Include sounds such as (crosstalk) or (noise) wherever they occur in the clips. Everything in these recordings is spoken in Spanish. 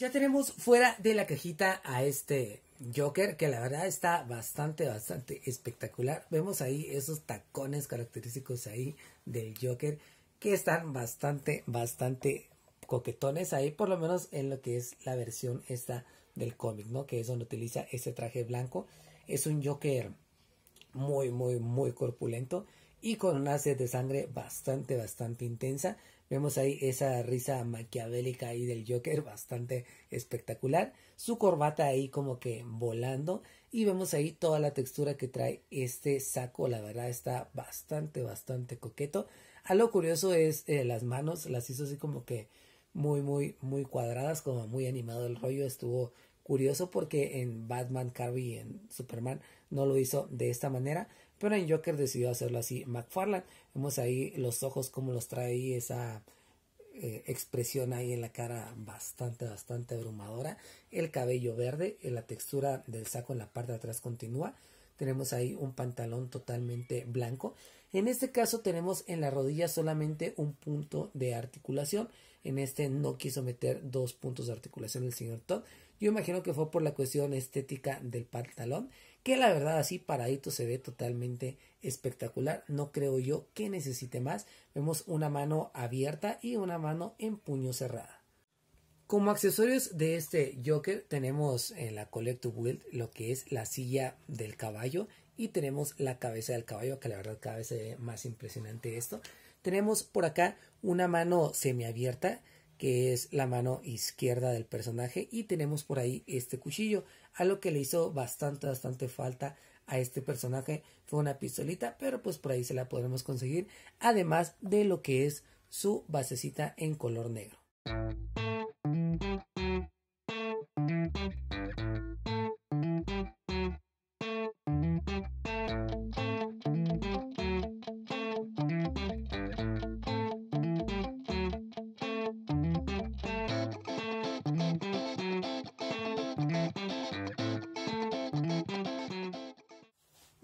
ya tenemos fuera de la cajita a este Joker, que la verdad está bastante, bastante espectacular. Vemos ahí esos tacones característicos ahí del Joker, que están bastante, bastante coquetones ahí, por lo menos en lo que es la versión esta del cómic, ¿no? Que es donde utiliza ese traje blanco. Es un Joker muy, muy, muy corpulento y con un sed de sangre bastante, bastante intensa. Vemos ahí esa risa maquiavélica ahí del Joker, (laughs) bastante espectacular. Su corbata ahí como que volando. Y vemos ahí toda la textura que trae este saco. La verdad está bastante, bastante coqueto. A ah, lo curioso es eh, las manos, las hizo así como que muy, muy, muy cuadradas, como muy animado el rollo. Estuvo Curioso porque en Batman Carby y en Superman no lo hizo de esta manera, pero en Joker decidió hacerlo así. McFarlane, vemos ahí los ojos como los trae ahí esa eh, expresión ahí en la cara bastante, bastante abrumadora. El cabello verde, eh, la textura del saco en la parte de atrás continúa tenemos ahí un pantalón totalmente blanco. En este caso tenemos en la rodilla solamente un punto de articulación. En este no quiso meter dos puntos de articulación el señor Todd. Yo imagino que fue por la cuestión estética del pantalón, que la verdad así paradito se ve totalmente espectacular. No creo yo que necesite más. Vemos una mano abierta y una mano en puño cerrada. Como accesorios de este Joker tenemos en la Collective Build lo que es la silla del caballo y tenemos la cabeza del caballo que la verdad cada vez se más impresionante esto. Tenemos por acá una mano semiabierta que es la mano izquierda del personaje y tenemos por ahí este cuchillo, a lo que le hizo bastante, bastante falta a este personaje fue una pistolita, pero pues por ahí se la podremos conseguir, además de lo que es su basecita en color negro.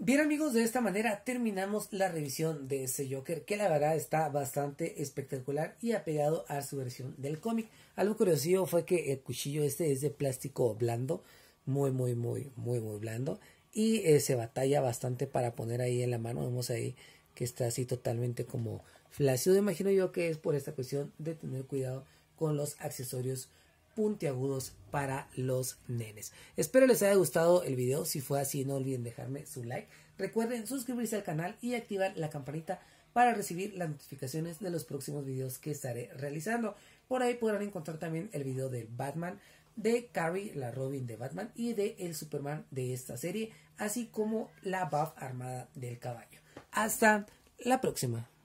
Bien amigos, de esta manera terminamos la revisión de ese Joker, que la verdad está bastante espectacular y apegado a su versión del cómic. Algo curioso fue que el cuchillo este es de plástico blando, muy, muy, muy, muy, muy blando, y eh, se batalla bastante para poner ahí en la mano, vemos ahí que está así totalmente como flácido, imagino yo que es por esta cuestión de tener cuidado con los accesorios puntiagudos para los nenes. Espero les haya gustado el video. Si fue así, no olviden dejarme su like. Recuerden suscribirse al canal y activar la campanita para recibir las notificaciones de los próximos videos que estaré realizando. Por ahí podrán encontrar también el video de Batman, de Carrie, la Robin de Batman y de el Superman de esta serie, así como la buff armada del caballo. Hasta la próxima.